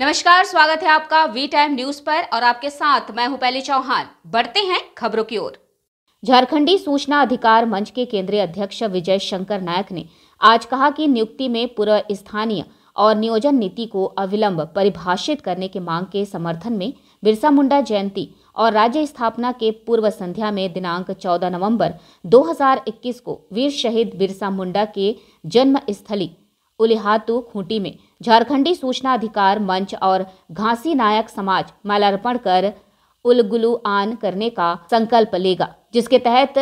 नमस्कार स्वागत है आपका वी टाइम न्यूज पर और आपके साथ मैं हूं पहली चौहान बढ़ते हैं खबरों की ओर झारखंडी सूचना अधिकार मंच के केंद्रीय अध्यक्ष विजय शंकर नायक ने आज कहा कि नियुक्ति में पूर्व स्थानीय और नियोजन नीति को अविलंब परिभाषित करने के मांग के समर्थन में बिरसा मुंडा जयंती और राज्य स्थापना के पूर्व संध्या में दिनांक 14 नवंबर 2021 को वीर शहीद बिरसा मुंडा के जन्म स्थली उलिहातू खूंटी में झारखंडी सूचना अधिकार मंच और घासी नायक समाज माल्यार्पण कर उलगुलू आन करने का संकल्प लेगा जिसके तहत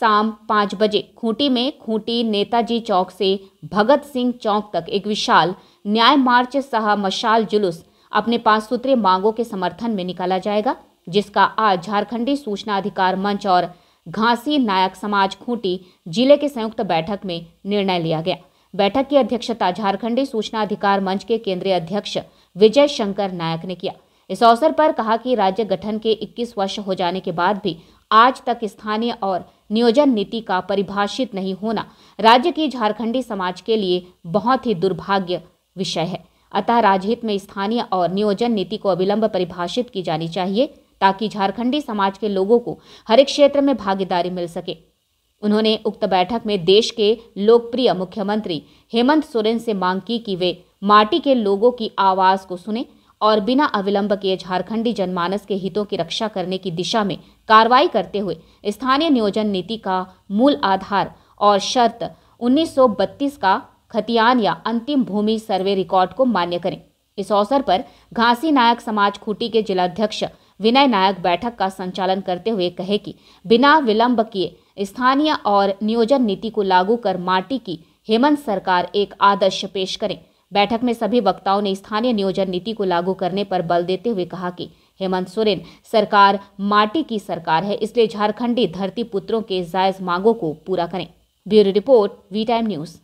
शाम पाँच बजे खूंटी में खूंटी नेताजी चौक से भगत सिंह चौक तक एक विशाल न्याय मार्च सह मशाल जुलूस अपने पांच सूत्रीय मांगों के समर्थन में निकाला जाएगा जिसका आज झारखंडी सूचना अधिकार मंच और घासी नायक समाज खूंटी जिले के संयुक्त बैठक में निर्णय लिया गया बैठक की अध्यक्षता झारखंडी सूचना अधिकार मंच के केंद्रीय अध्यक्ष विजय शंकर नायक ने किया इस अवसर पर कहा कि राज्य गठन के 21 वर्ष हो जाने के बाद भी आज तक स्थानीय और नियोजन नीति का परिभाषित नहीं होना राज्य की झारखंडी समाज के लिए बहुत ही दुर्भाग्य विषय है अतः राजहित में स्थानीय और नियोजन नीति को अविलंब परिभाषित की जानी चाहिए ताकि झारखंडी समाज के लोगों को हर एक क्षेत्र में भागीदारी मिल सके उन्होंने उक्त बैठक में देश के लोकप्रिय मुख्यमंत्री हेमंत सोरेन से मांग की कि वे माटी के लोगों की आवाज़ को सुने और बिना अविलंब किए झारखंडी जनमानस के हितों की रक्षा करने की दिशा में कार्रवाई करते हुए स्थानीय नियोजन नीति का मूल आधार और शर्त 1932 का खतियान या अंतिम भूमि सर्वे रिकॉर्ड को मान्य करें इस अवसर पर घासी नायक समाज खूटी के जिलाध्यक्ष विनय नायक बैठक का संचालन करते हुए कहे कि बिना विलंब किए स्थानीय और नियोजन नीति को लागू कर माटी की हेमंत सरकार एक आदर्श पेश करें बैठक में सभी वक्ताओं ने स्थानीय नियोजन नीति को लागू करने पर बल देते हुए कहा कि हेमंत सोरेन सरकार माटी की सरकार है इसलिए झारखंडी धरती पुत्रों के जायज मांगों को पूरा करें bureau report V time news